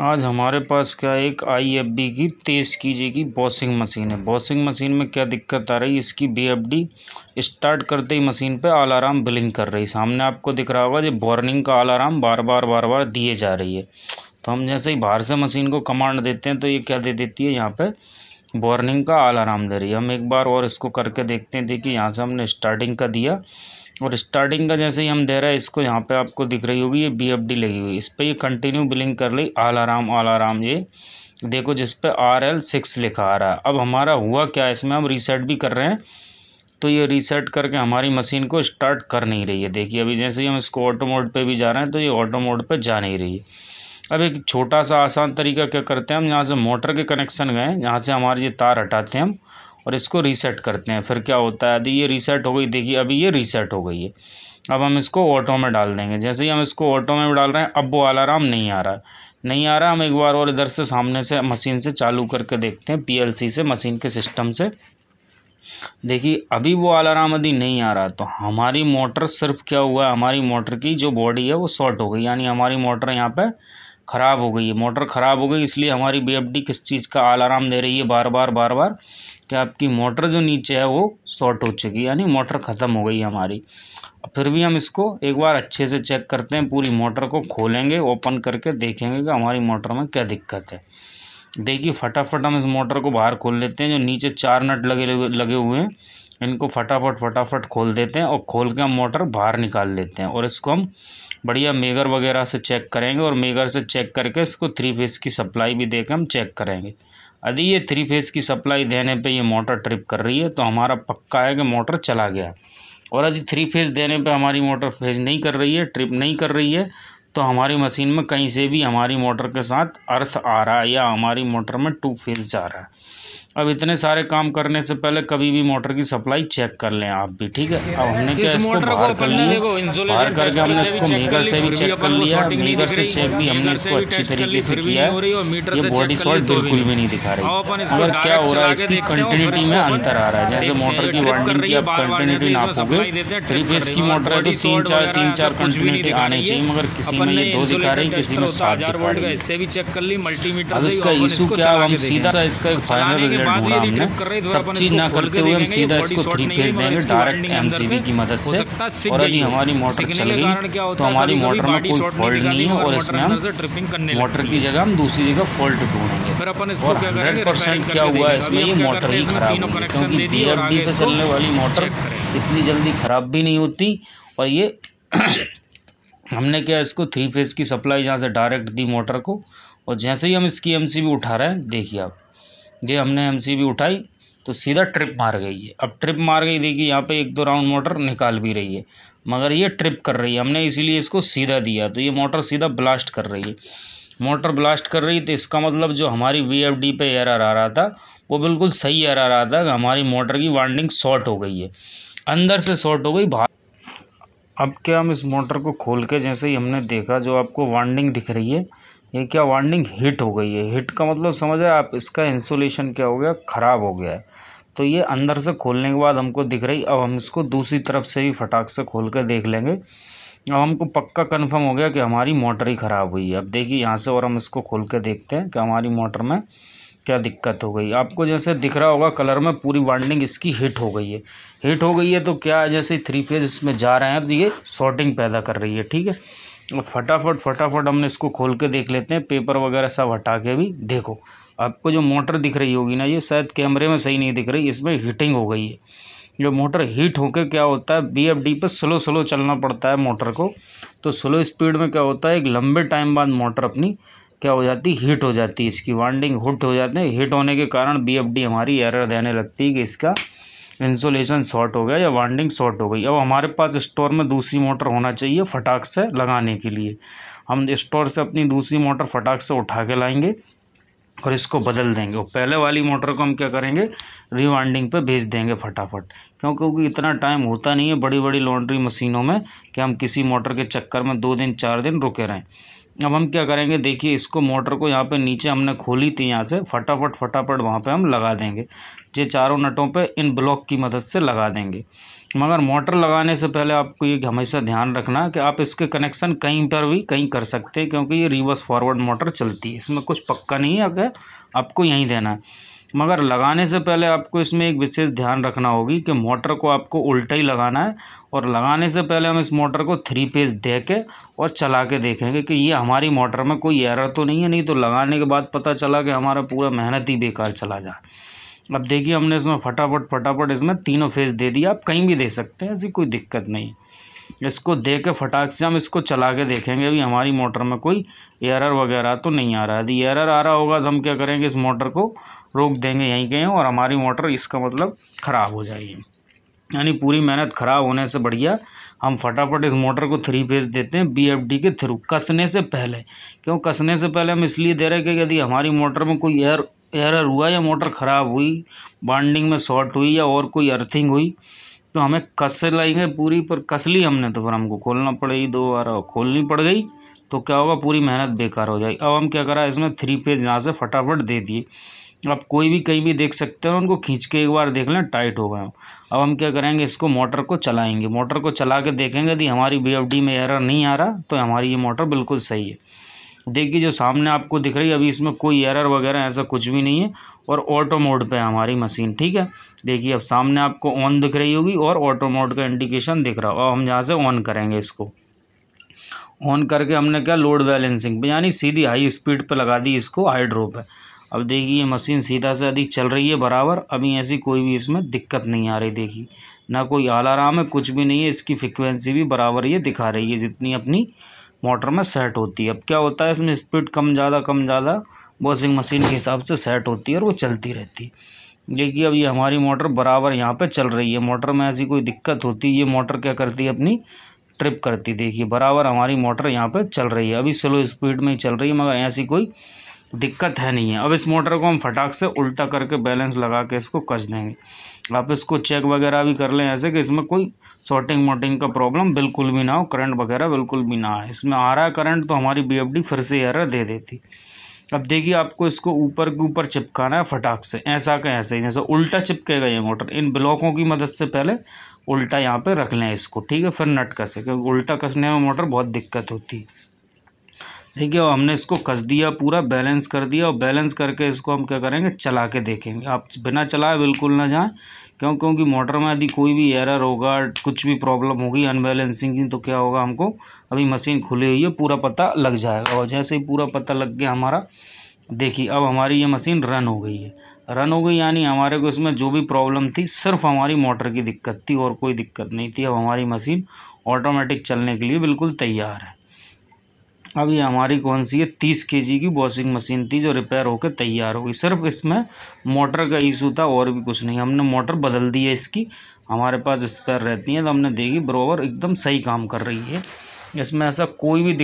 आज हमारे पास क्या एक आई एफ बी की तेज़ कीजिए की वॉशिंग मशीन है बॉसिंग मशीन में क्या दिक्कत आ रही है इसकी बी एफ डी स्टार्ट करते ही मशीन पे अलार्म बिलिंग कर रही है सामने आपको दिख रहा होगा जो वार्निंग का अलार्म बार बार बार बार दिए जा रही है तो हम जैसे ही बाहर से मशीन को कमांड देते हैं तो ये क्या दे देती है यहाँ पर वार्निंग का अलार्म दे रही है हम एक बार और इसको करके देखते हैं देखिए यहाँ से हमने स्टार्टिंग का दिया और स्टार्टिंग का जैसे ही हम दे रहे हैं इसको यहाँ पे आपको दिख रही होगी ये बी एफ डी लगी हुई इस पर ये कंटिन्यू बिलिंग कर ली आल आराम आल आराम ये देखो जिस पे आर एल सिक्स लिखा आ रहा है अब हमारा हुआ क्या है इसमें हम रीसेट भी कर रहे हैं तो ये रीसेट करके हमारी मशीन को स्टार्ट कर नहीं रही है देखिए अभी जैसे ही हम इसको ऑटो मोड पर भी जा रहे हैं तो ये ऑटो मोड पर जा नहीं रही है अब एक छोटा सा आसान तरीका क्या करते हैं हम यहाँ से मोटर के कनेक्शन गए यहाँ से हमारे ये तार हटाते हैं हम और इसको रीसेट करते हैं फिर क्या होता है यदि ये रीसेट हो गई देखिए अभी ये रीसेट हो गई है अब हम इसको ऑटो में डाल देंगे जैसे ही हम इसको ऑटो में डाल रहे हैं अब वो अलार्म नहीं आ रहा है नहीं आ रहा हम एक बार और इधर से सामने से मशीन से चालू करके देखते हैं पी से मशीन के सिस्टम से देखिए अभी वो अलार्म यदि नहीं आ रहा तो हमारी मोटर सिर्फ क्या हुआ हमारी मोटर की जो बॉडी है वो शॉर्ट हो गई यानी हमारी मोटर यहाँ पर ख़राब हो गई है मोटर ख़राब हो गई इसलिए हमारी बी किस चीज़ का अलार्म दे रही है बार बार बार बार कि आपकी मोटर जो नीचे है वो शॉर्ट हो चुकी यानी मोटर ख़त्म हो गई हमारी फिर भी हम इसको एक बार अच्छे से चेक करते हैं पूरी मोटर को खोलेंगे ओपन करके देखेंगे कि हमारी मोटर में क्या दिक्कत है देखिए फटाफट हम इस मोटर को बाहर खोल लेते हैं जो नीचे चार नट लगे लगे हुए हैं इनको फटाफट फटाफट खोल देते हैं और खोल के हम मोटर बाहर निकाल लेते हैं और इसको हम बढ़िया मेगर वगैरह से चेक करेंगे और मेगर से चेक करके इसको थ्री फेज़ की सप्लाई भी दे हम चेक करेंगे यदि ये थ्री फेज़ की सप्लाई देने पे ये मोटर ट्रिप कर रही है तो हमारा पक्का है कि मोटर चला गया और यदि थ्री फेज़ देने पे हमारी मोटर फेज नहीं कर रही है ट्रिप नहीं कर रही है तो हमारी मशीन में कहीं से भी हमारी मोटर के साथ अर्थ आ रहा है या हमारी मोटर में टू फेज जा रहा है अब इतने सारे काम करने से पहले कभी भी मोटर की सप्लाई चेक कर लें आप भी ठीक है अब हमने क्या इसको बाहर कर लिया बाहर करके हमने इसको मीटर से भी चेक कर लिया मीटर से चेक भी हमने इसको अच्छी तरीके से किया है ये बॉडी सॉल्ट तो बिल्कुल भी नहीं दिखा रही अगर क्या हो रहा है इसकी कंटिन्यूटी में अंतर आ रहा है जैसे मोटर की वाइंडिंग की आप कंटिन्यूटी ना पोगे थ्री फेस की मोटर है तो तीन चार तीन चार कंटिन्यूटी आनी चाहिए मगर किसी में ये दो दिखा रही किसी में तो सात दिखा रही है इसका इशू क्या हम सीधा इसका फाइनल टेम्पलेट ढूंढा हमने तो सब चीज़ ना करते हुए हम सीधा इसको थ्री फेज देंगे डायरेक्ट एमसीबी की मदद से और यदि हमारी मोटर चल गई तो हमारी मोटर में कोई फॉल्ट नहीं है और इसमें हम मोटर की जगह हम दूसरी जगह फॉल्ट ढूंढेंगे और हंड्रेड परसेंट क्या हुआ इसमें ये मोटर ही खराब हुई क्योंकि बी एफ डी से चलने वाली मोटर इतनी जल्दी खराब भी नहीं होती और ये हमने क्या इसको थ्री फेज़ की सप्लाई यहाँ से डायरेक्ट दी मोटर को और जैसे ही हम इसकी एमसीबी उठा रहे हैं देखिए आप ये हमने एमसीबी उठाई तो सीधा ट्रिप मार गई है अब ट्रिप मार गई देखिए यहाँ पे एक दो राउंड मोटर निकाल भी रही है मगर ये ट्रिप कर रही है हमने इसीलिए इसको सीधा दिया तो ये मोटर सीधा ब्लास्ट कर रही है मोटर ब्लास्ट कर रही तो इसका मतलब जो हमारी वी एफ डी पर एरर आ रहा था वो बिल्कुल सही एयर आ रहा था कि हमारी मोटर की वाइंडिंग शॉर्ट हो गई है अंदर से शॉर्ट हो गई बाहर अब क्या हम इस मोटर को खोल के जैसे ही हमने देखा जो आपको वाइंडिंग दिख रही है ये क्या वार्निंग हिट हो गई है हिट का मतलब समझे आप इसका इंसुलेशन क्या हो गया ख़राब हो गया है तो ये अंदर से खोलने के बाद हमको दिख रही अब हम इसको दूसरी तरफ से भी फटाक से खोल कर देख लेंगे अब हमको पक्का कन्फर्म हो गया कि हमारी मोटर ही ख़राब हुई है अब देखिए यहाँ से और हम इसको खोल के देखते हैं कि हमारी मोटर में क्या दिक्कत हो गई आपको जैसे दिख रहा होगा कलर में पूरी वार्निंग इसकी हिट हो गई है हिट हो गई है तो क्या जैसे थ्री फेज इसमें जा रहे हैं तो ये शॉर्टिंग पैदा कर रही है ठीक है फटाफट फटाफट हमने इसको खोल के देख लेते हैं पेपर वगैरह सब हटा के भी देखो आपको जो मोटर दिख रही होगी ना ये शायद कैमरे में सही नहीं दिख रही इसमें हीटिंग हो गई है जो मोटर हीट होकर क्या होता है बी एफ डी पर स्लो स्लो चलना पड़ता है मोटर को तो स्लो स्पीड में क्या होता है एक लंबे टाइम बाद मोटर अपनी क्या हो जाती है हीट हो जाती है इसकी वाइंडिंग हुट हो जाते हैं हीट होने के कारण बी एफ डी हमारी एरर देने लगती है कि इसका इंसोलेशन शॉर्ट हो गया या वाइंडिंग शॉर्ट हो गई अब हमारे पास स्टोर में दूसरी मोटर होना चाहिए फटाक से लगाने के लिए हम स्टोर से अपनी दूसरी मोटर फटाक से उठा के लाएंगे और इसको बदल देंगे और पहले वाली मोटर को हम क्या करेंगे रिवाइंडिंग पे भेज देंगे फटाफट क्यों क्योंकि इतना टाइम होता नहीं है बड़ी बड़ी लॉन्ड्री मशीनों में कि हम किसी मोटर के चक्कर में दो दिन चार दिन रुके रहें अब हम क्या करेंगे देखिए इसको मोटर को यहाँ पे नीचे हमने खोली थी यहाँ से फटाफट फटाफट वहाँ पे हम लगा देंगे ये चारों नटों पे इन ब्लॉक की मदद से लगा देंगे मगर मोटर लगाने से पहले आपको ये हमेशा ध्यान रखना कि आप इसके कनेक्शन कहीं पर भी कहीं कर सकते हैं क्योंकि ये रिवर्स फॉरवर्ड मोटर चलती है इसमें कुछ पक्का नहीं है अगर आपको यहीं देना है मगर लगाने से पहले आपको इसमें एक विशेष ध्यान रखना होगी कि मोटर को आपको उल्टा ही लगाना है और लगाने से पहले हम इस मोटर को थ्री पेज दे के और चला के देखेंगे कि ये हमारी मोटर में कोई एरर तो नहीं है नहीं तो लगाने के बाद पता चला कि हमारा पूरा मेहनत ही बेकार चला जाए अब देखिए हमने इसमें फटाफट फटाफट इसमें तीनों फेज दे दिया आप कहीं भी दे सकते हैं ऐसी कोई दिक्कत नहीं इसको दे के फटाक से हम इसको चला के देखेंगे अभी हमारी मोटर में कोई एरर वगैरह तो नहीं आ रहा है यदि एरर आ रहा होगा तो हम क्या करेंगे इस मोटर को रोक देंगे यहीं कहीं और हमारी मोटर इसका मतलब ख़राब हो जाएगी यानी पूरी मेहनत ख़राब होने से बढ़िया हम फटाफट इस मोटर को थ्री फेज देते हैं बी के थ्रू कसने से पहले क्यों कसने से पहले हम इसलिए दे रहे हैं कि यदि हमारी मोटर में कोई एयर एयर हुआ या मोटर ख़राब हुई बाइंडिंग में शॉर्ट हुई या और कोई अर्थिंग हुई तो हमें कस लाएंगे पूरी पर कस ली हमने तो फिर हमको खोलना पड़ेगी दो बार खोलनी पड़ गई तो क्या होगा पूरी मेहनत बेकार हो जाएगी अब हम क्या करा इसमें थ्री फेज यहाँ से फटाफट दे दिए आप कोई भी कहीं भी देख सकते हो उनको खींच के एक बार देख लें टाइट हो गए हो अब हम क्या करेंगे इसको मोटर को चलाएंगे मोटर को चला के देखेंगे यदि हमारी बी में एरर नहीं आ रहा तो हमारी ये मोटर बिल्कुल सही है देखिए जो सामने आपको दिख रही है अभी इसमें कोई एरर वगैरह ऐसा कुछ भी नहीं है और ऑटो मोड पे है हमारी मशीन ठीक है देखिए अब सामने आपको ऑन दिख रही होगी और ऑटो मोड का इंडिकेशन दिख रहा होगा हम यहाँ से ऑन करेंगे इसको ऑन करके हमने क्या लोड बैलेंसिंग पे यानी सीधी हाई स्पीड पे लगा दी इसको हाइड्रो पे अब देखिए ये मशीन सीधा से अधिक चल रही है बराबर अभी ऐसी कोई भी इसमें दिक्कत नहीं आ रही देखिए ना कोई आलाराम है कुछ भी नहीं है इसकी फ्रिक्वेंसी भी बराबर ये दिखा रही है जितनी अपनी मोटर में सेट होती है अब क्या होता है इसमें स्पीड कम ज़्यादा कम ज़्यादा वॉशिंग मशीन के हिसाब से सेट होती है और वो चलती रहती है देखिए अब ये हमारी मोटर बराबर यहाँ पर चल रही है मोटर में ऐसी कोई दिक्कत होती है ये मोटर क्या करती है अपनी ट्रिप करती देखिए बराबर हमारी मोटर यहाँ पर चल रही है अभी स्लो स्पीड में ही चल रही है मगर ऐसी कोई दिक्कत है नहीं है अब इस मोटर को हम फटाक से उल्टा करके बैलेंस लगा के इसको कस देंगे आप इसको चेक वगैरह भी कर लें ऐसे कि इसमें कोई शॉर्टिंग मोटिंग का प्रॉब्लम बिल्कुल भी ना हो करंट वगैरह बिल्कुल भी ना आए इसमें आ रहा है करंट तो हमारी बी फिर से एरर दे देती अब देखिए आपको इसको ऊपर के ऊपर चिपकाना है फटाक से ऐसा का ऐसे ही जैसे उल्टा चिपकेगा ये मोटर इन ब्लॉकों की मदद से पहले उल्टा यहाँ पे रख लें इसको ठीक है फिर नट कसे क्योंकि उल्टा कसने में मोटर बहुत दिक्कत होती है देखिए हमने इसको कस दिया पूरा बैलेंस कर दिया और बैलेंस करके इसको हम क्या करेंगे चला के देखेंगे आप बिना चलाए बिल्कुल ना जाएं क्यों क्योंकि मोटर में यदि कोई भी एरर होगा कुछ भी प्रॉब्लम होगी अनबैलेंसिंग की तो क्या होगा हमको अभी मशीन खुली हुई है पूरा पता लग जाएगा और जैसे ही पूरा पता लग गया हमारा देखिए अब हमारी ये मशीन रन हो गई है रन हो गई यानी हमारे को इसमें जो भी प्रॉब्लम थी सिर्फ हमारी मोटर की दिक्कत थी और कोई दिक्कत नहीं थी अब हमारी मशीन ऑटोमेटिक चलने के लिए बिल्कुल तैयार है अब ये हमारी कौन सी है तीस के की वॉशिंग मशीन थी जो रिपेयर होकर तैयार हो गई सिर्फ इसमें मोटर का इशू था और भी कुछ नहीं हमने मोटर बदल दी है इसकी हमारे पास स्पेयर रहती हैं तो हमने देखी बरोबर एकदम सही काम कर रही है इसमें ऐसा कोई भी